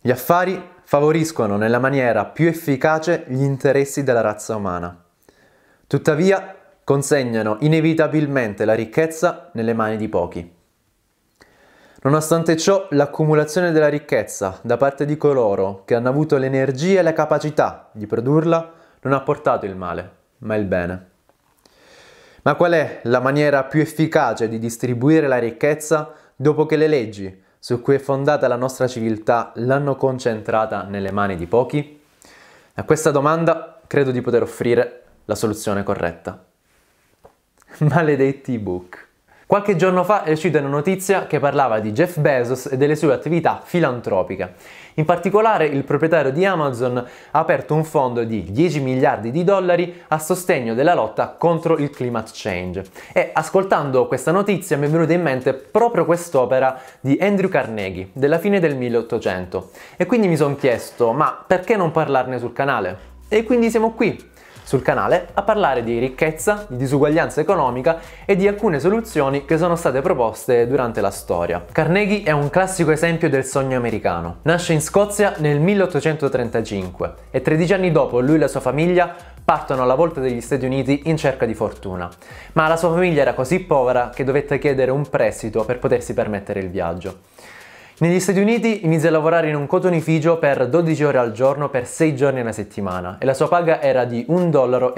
Gli affari favoriscono nella maniera più efficace gli interessi della razza umana. Tuttavia, consegnano inevitabilmente la ricchezza nelle mani di pochi. Nonostante ciò, l'accumulazione della ricchezza da parte di coloro che hanno avuto l'energia e la capacità di produrla non ha portato il male, ma il bene. Ma qual è la maniera più efficace di distribuire la ricchezza dopo che le leggi su cui è fondata la nostra civiltà l'hanno concentrata nelle mani di pochi? A questa domanda credo di poter offrire la soluzione corretta. Maledetti book. Qualche giorno fa è uscita una notizia che parlava di Jeff Bezos e delle sue attività filantropiche. In particolare il proprietario di Amazon ha aperto un fondo di 10 miliardi di dollari a sostegno della lotta contro il climate change. E ascoltando questa notizia mi è venuta in mente proprio quest'opera di Andrew Carnegie della fine del 1800 e quindi mi sono chiesto ma perché non parlarne sul canale? E quindi siamo qui sul canale a parlare di ricchezza, di disuguaglianza economica e di alcune soluzioni che sono state proposte durante la storia. Carnegie è un classico esempio del sogno americano. Nasce in Scozia nel 1835 e 13 anni dopo lui e la sua famiglia partono alla volta degli Stati Uniti in cerca di fortuna, ma la sua famiglia era così povera che dovette chiedere un prestito per potersi permettere il viaggio. Negli Stati Uniti inizia a lavorare in un cotonificio per 12 ore al giorno per 6 giorni alla settimana e la sua paga era di 1,20 dollaro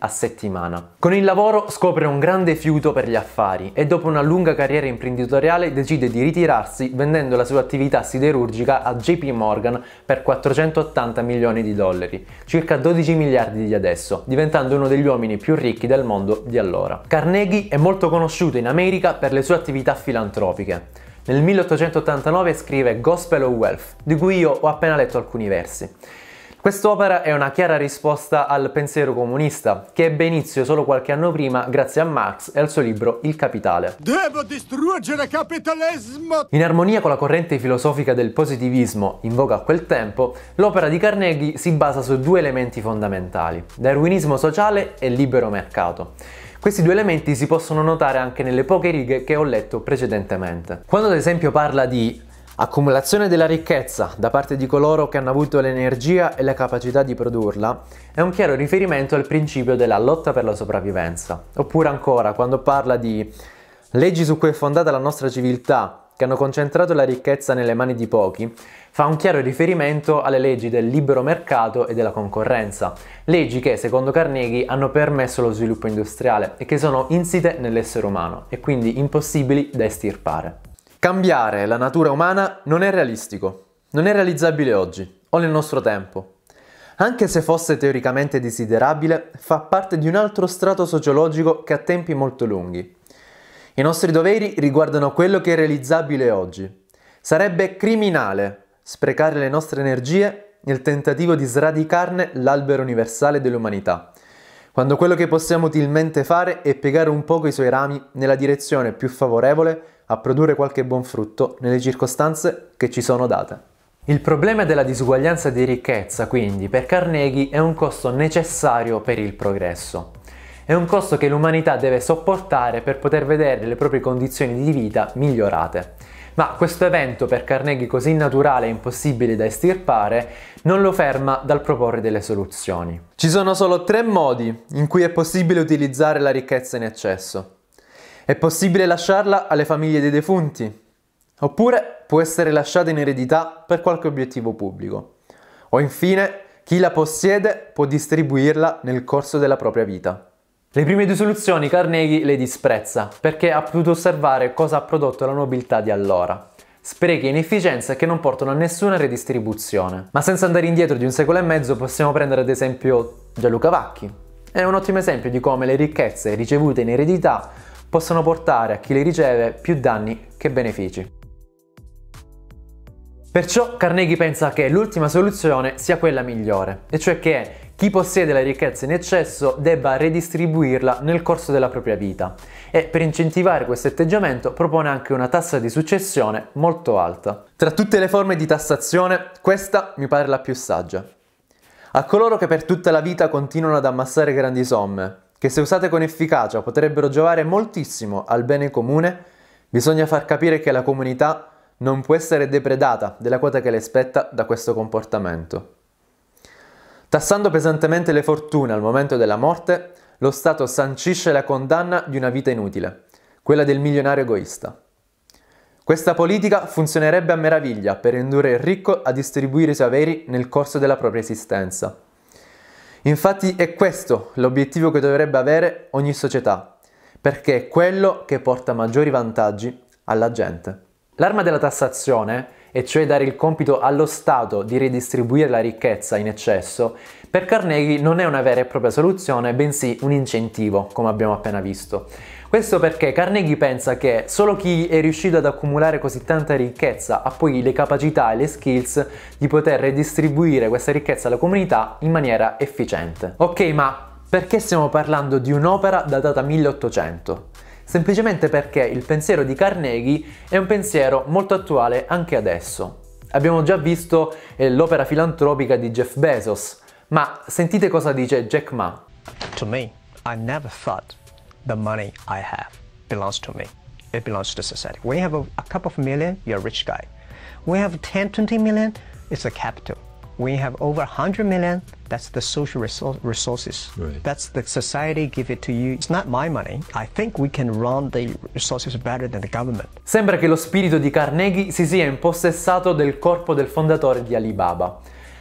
a settimana. Con il lavoro scopre un grande fiuto per gli affari e dopo una lunga carriera imprenditoriale decide di ritirarsi vendendo la sua attività siderurgica a JP Morgan per 480 milioni di dollari, circa 12 miliardi di adesso, diventando uno degli uomini più ricchi del mondo di allora. Carnegie è molto conosciuto in America per le sue attività filantropiche. Nel 1889 scrive Gospel of Wealth, di cui io ho appena letto alcuni versi. Quest'opera è una chiara risposta al pensiero comunista, che ebbe inizio solo qualche anno prima grazie a Marx e al suo libro Il Capitale. Devo distruggere capitalismo! In armonia con la corrente filosofica del positivismo in voga a quel tempo, l'opera di Carnegie si basa su due elementi fondamentali, darwinismo sociale e libero mercato. Questi due elementi si possono notare anche nelle poche righe che ho letto precedentemente. Quando ad esempio parla di Accumulazione della ricchezza da parte di coloro che hanno avuto l'energia e la capacità di produrla è un chiaro riferimento al principio della lotta per la sopravvivenza. Oppure ancora, quando parla di leggi su cui è fondata la nostra civiltà che hanno concentrato la ricchezza nelle mani di pochi, fa un chiaro riferimento alle leggi del libero mercato e della concorrenza, leggi che, secondo Carnegie, hanno permesso lo sviluppo industriale e che sono insite nell'essere umano e quindi impossibili da estirpare. Cambiare la natura umana non è realistico, non è realizzabile oggi o nel nostro tempo, anche se fosse teoricamente desiderabile, fa parte di un altro strato sociologico che ha tempi molto lunghi. I nostri doveri riguardano quello che è realizzabile oggi. Sarebbe criminale sprecare le nostre energie nel tentativo di sradicarne l'albero universale dell'umanità, quando quello che possiamo utilmente fare è piegare un poco i suoi rami nella direzione più favorevole a produrre qualche buon frutto nelle circostanze che ci sono date. Il problema della disuguaglianza di ricchezza, quindi, per Carnegie è un costo necessario per il progresso. È un costo che l'umanità deve sopportare per poter vedere le proprie condizioni di vita migliorate. Ma questo evento, per Carnegie così naturale e impossibile da estirpare, non lo ferma dal proporre delle soluzioni. Ci sono solo tre modi in cui è possibile utilizzare la ricchezza in eccesso. È possibile lasciarla alle famiglie dei defunti, oppure può essere lasciata in eredità per qualche obiettivo pubblico. O infine, chi la possiede può distribuirla nel corso della propria vita. Le prime due soluzioni Carnegie le disprezza perché ha potuto osservare cosa ha prodotto la nobiltà di allora. Sprechi e inefficienze che non portano a nessuna redistribuzione. Ma senza andare indietro di un secolo e mezzo possiamo prendere ad esempio Gianluca Vacchi. È un ottimo esempio di come le ricchezze ricevute in eredità possono portare a chi le riceve più danni che benefici. Perciò Carnegie pensa che l'ultima soluzione sia quella migliore, e cioè che chi possiede la ricchezza in eccesso debba redistribuirla nel corso della propria vita e per incentivare questo atteggiamento propone anche una tassa di successione molto alta. Tra tutte le forme di tassazione, questa mi pare la più saggia. A coloro che per tutta la vita continuano ad ammassare grandi somme, che se usate con efficacia potrebbero giovare moltissimo al bene comune, bisogna far capire che la comunità non può essere depredata della quota che le spetta da questo comportamento. Tassando pesantemente le fortune al momento della morte, lo Stato sancisce la condanna di una vita inutile, quella del milionario egoista. Questa politica funzionerebbe a meraviglia per indurre il ricco a distribuire i suoi averi nel corso della propria esistenza. Infatti è questo l'obiettivo che dovrebbe avere ogni società, perché è quello che porta maggiori vantaggi alla gente. L'arma della tassazione e cioè dare il compito allo Stato di ridistribuire la ricchezza in eccesso, per Carnegie non è una vera e propria soluzione, bensì un incentivo, come abbiamo appena visto. Questo perché Carnegie pensa che solo chi è riuscito ad accumulare così tanta ricchezza ha poi le capacità e le skills di poter redistribuire questa ricchezza alla comunità in maniera efficiente. Ok, ma perché stiamo parlando di un'opera datata 1800? semplicemente perché il pensiero di Carnegie è un pensiero molto attuale anche adesso. Abbiamo già visto eh, l'opera filantropica di Jeff Bezos, ma sentite cosa dice Jack Ma. To me, I never thought the money I have belongs to me. It belongs to society. When you have a, a couple of million, you're a rich guy. When have 10, 20 million, it's a capital we have over 100 million, that's the social resor resources. Right. That's the society give it to you. It's not my money. I think we can run the resources better than the government. Sembra che lo spirito di Carnegie si sia impossessato del corpo del fondatore di Alibaba.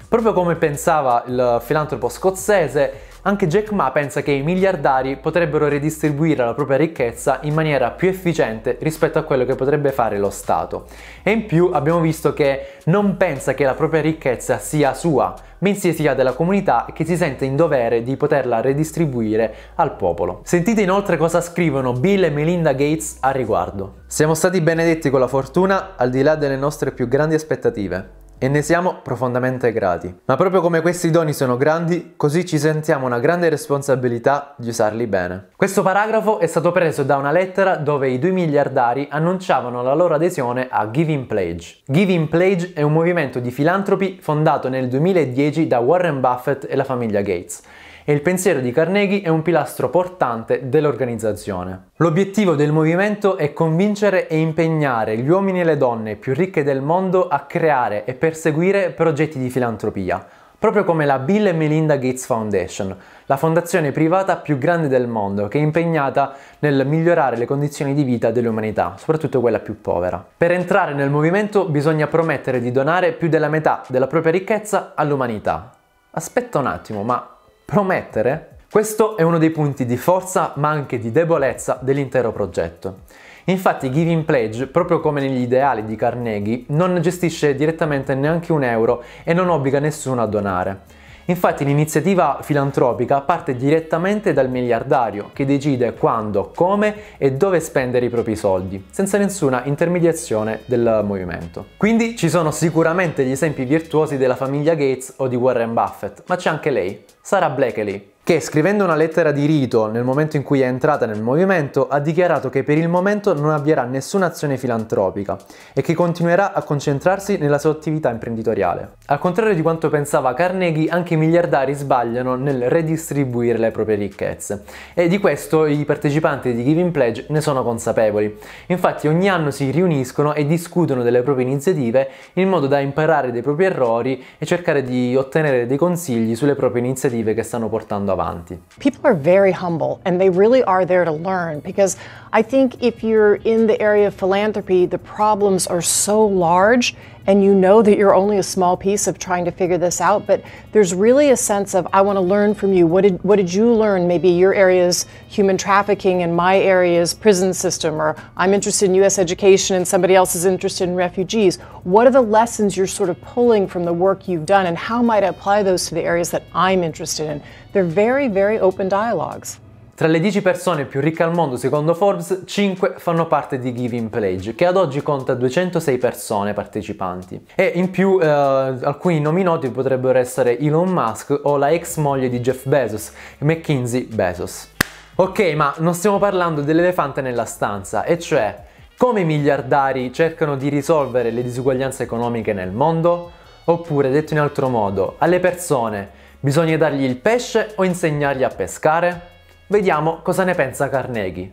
Proprio come pensava il filantropo scozzese, anche Jack Ma pensa che i miliardari potrebbero redistribuire la propria ricchezza in maniera più efficiente rispetto a quello che potrebbe fare lo Stato. E in più abbiamo visto che non pensa che la propria ricchezza sia sua, bensì sia della comunità che si sente in dovere di poterla redistribuire al popolo. Sentite inoltre cosa scrivono Bill e Melinda Gates a riguardo. Siamo stati benedetti con la fortuna al di là delle nostre più grandi aspettative e ne siamo profondamente grati. Ma proprio come questi doni sono grandi, così ci sentiamo una grande responsabilità di usarli bene. Questo paragrafo è stato preso da una lettera dove i due miliardari annunciavano la loro adesione a Giving Pledge. Giving Pledge è un movimento di filantropi fondato nel 2010 da Warren Buffett e la famiglia Gates e il pensiero di Carnegie è un pilastro portante dell'organizzazione. L'obiettivo del movimento è convincere e impegnare gli uomini e le donne più ricche del mondo a creare e perseguire progetti di filantropia, proprio come la Bill e Melinda Gates Foundation, la fondazione privata più grande del mondo che è impegnata nel migliorare le condizioni di vita dell'umanità, soprattutto quella più povera. Per entrare nel movimento bisogna promettere di donare più della metà della propria ricchezza all'umanità. Aspetta un attimo, ma promettere? Questo è uno dei punti di forza ma anche di debolezza dell'intero progetto. Infatti Giving Pledge, proprio come negli ideali di Carnegie, non gestisce direttamente neanche un euro e non obbliga nessuno a donare. Infatti l'iniziativa filantropica parte direttamente dal miliardario che decide quando, come e dove spendere i propri soldi, senza nessuna intermediazione del movimento. Quindi ci sono sicuramente gli esempi virtuosi della famiglia Gates o di Warren Buffett, ma c'è anche lei, Sarah Blakely, che scrivendo una lettera di rito nel momento in cui è entrata nel movimento ha dichiarato che per il momento non avvierà nessuna azione filantropica e che continuerà a concentrarsi nella sua attività imprenditoriale. Al contrario di quanto pensava Carnegie, anche i miliardari sbagliano nel redistribuire le proprie ricchezze e di questo i partecipanti di Giving Pledge ne sono consapevoli. Infatti ogni anno si riuniscono e discutono delle proprie iniziative in modo da imparare dai propri errori e cercare di ottenere dei consigli sulle proprie iniziative che stanno portando avanti. avanti. People are very humble and they really are there to learn because I think if you're in the area of philanthropy, the problems are so large and you know that you're only a small piece of trying to figure this out, but there's really a sense of I want to learn from you. What did what did you learn? Maybe your area is human trafficking and my area is prison system or I'm interested in US education and somebody else is interested in refugees. What are the lessons you're sort of pulling from the work you've done and how might I apply those to the areas that I'm interested in? They're very very open dialogues. Tra le 10 persone più ricche al mondo, secondo Forbes, 5 fanno parte di Giving Pledge, che ad oggi conta 206 persone partecipanti. E in più eh, alcuni nomi noti potrebbero essere Elon Musk o la ex moglie di Jeff Bezos, McKinsey Bezos. Ok, ma non stiamo parlando dell'elefante nella stanza, e cioè come i miliardari cercano di risolvere le disuguaglianze economiche nel mondo? Oppure, detto in altro modo, alle persone bisogna dargli il pesce o insegnargli a pescare? Vediamo cosa ne pensa Carnegie.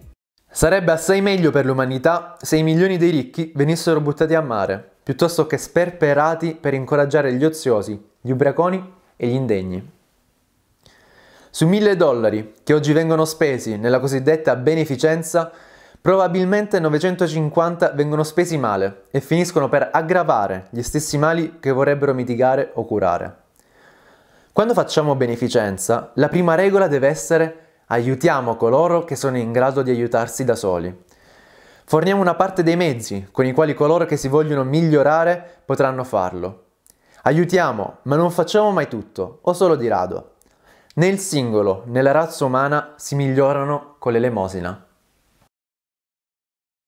Sarebbe assai meglio per l'umanità se i milioni dei ricchi venissero buttati a mare, piuttosto che sperperati per incoraggiare gli oziosi, gli ubriaconi e gli indegni. Su mille dollari che oggi vengono spesi nella cosiddetta beneficenza, probabilmente 950 vengono spesi male e finiscono per aggravare gli stessi mali che vorrebbero mitigare o curare. Quando facciamo beneficenza, la prima regola deve essere Aiutiamo coloro che sono in grado di aiutarsi da soli. Forniamo una parte dei mezzi con i quali coloro che si vogliono migliorare potranno farlo. Aiutiamo, ma non facciamo mai tutto, o solo di rado. Né il singolo né la razza umana si migliorano con l'elemosina.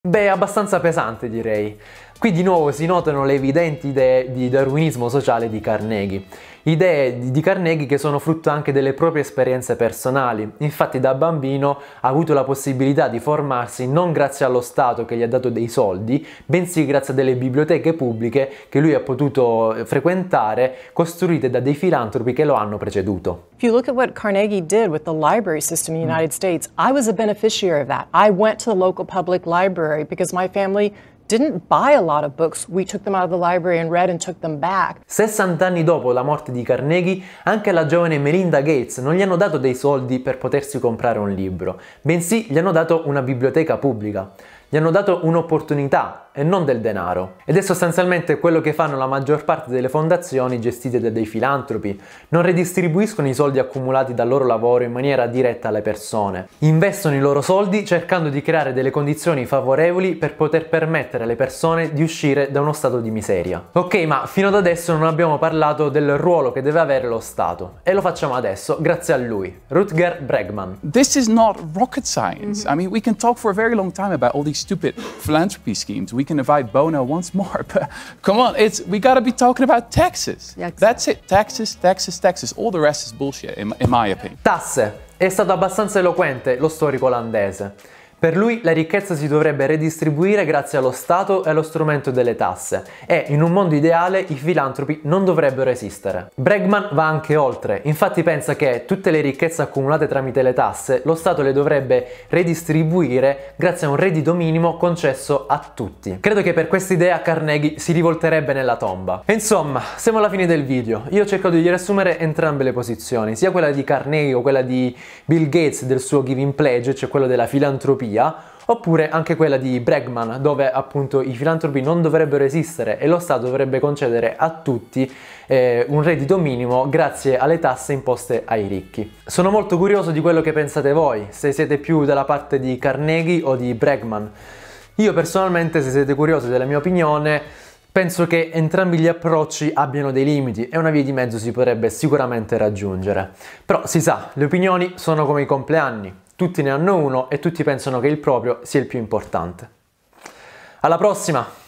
Beh, abbastanza pesante direi. Qui di nuovo si notano le evidenti idee di darwinismo sociale di Carnegie. Idee di Carnegie che sono frutto anche delle proprie esperienze personali. Infatti da bambino ha avuto la possibilità di formarsi non grazie allo Stato che gli ha dato dei soldi, bensì grazie a delle biblioteche pubbliche che lui ha potuto eh, frequentare, costruite da dei filantropi che lo hanno preceduto. If you look at what Carnegie did with the library system in the mm. United States, I was a beneficiary of that. I went to the local public library because my family didn't buy a lot of books. We took them out of the library and read and took them back. 60 anni dopo la morte di Carnegie, anche la giovane Melinda Gates non gli hanno dato dei soldi per potersi comprare un libro, bensì gli hanno dato una biblioteca pubblica. Gli hanno dato un'opportunità e non del denaro. Ed è sostanzialmente quello che fanno la maggior parte delle fondazioni gestite da dei filantropi. Non redistribuiscono i soldi accumulati dal loro lavoro in maniera diretta alle persone. Investono i loro soldi cercando di creare delle condizioni favorevoli per poter permettere alle persone di uscire da uno stato di miseria. Ok, ma fino ad adesso non abbiamo parlato del ruolo che deve avere lo Stato. E lo facciamo adesso grazie a lui, Rutger Bregman. This is not rocket science. I mean, we can talk for a very long time about all these stupid philanthropy schemes. We we can invite Bono once more. But come on, it's we got to be talking about taxes. That's it. Taxes, taxes, taxes. All the rest is bullshit, in, in my opinion. Tasse. È stato abbastanza eloquente lo storico olandese. Per lui la ricchezza si dovrebbe redistribuire grazie allo Stato e allo strumento delle tasse e in un mondo ideale i filantropi non dovrebbero esistere. Bregman va anche oltre, infatti pensa che tutte le ricchezze accumulate tramite le tasse lo Stato le dovrebbe redistribuire grazie a un reddito minimo concesso a tutti. Credo che per questa idea Carnegie si rivolterebbe nella tomba. insomma, siamo alla fine del video. Io ho cercato di riassumere entrambe le posizioni, sia quella di Carnegie o quella di Bill Gates del suo Giving Pledge, cioè quello della filantropia via, oppure anche quella di Bregman dove appunto i filantropi non dovrebbero esistere e lo Stato dovrebbe concedere a tutti eh, un reddito minimo grazie alle tasse imposte ai ricchi. Sono molto curioso di quello che pensate voi, se siete più dalla parte di Carnegie o di Bregman. Io personalmente, se siete curiosi della mia opinione, penso che entrambi gli approcci abbiano dei limiti e una via di mezzo si potrebbe sicuramente raggiungere. Però si sa, le opinioni sono come i compleanni, tutti ne hanno uno e tutti pensano che il proprio sia il più importante. Alla prossima!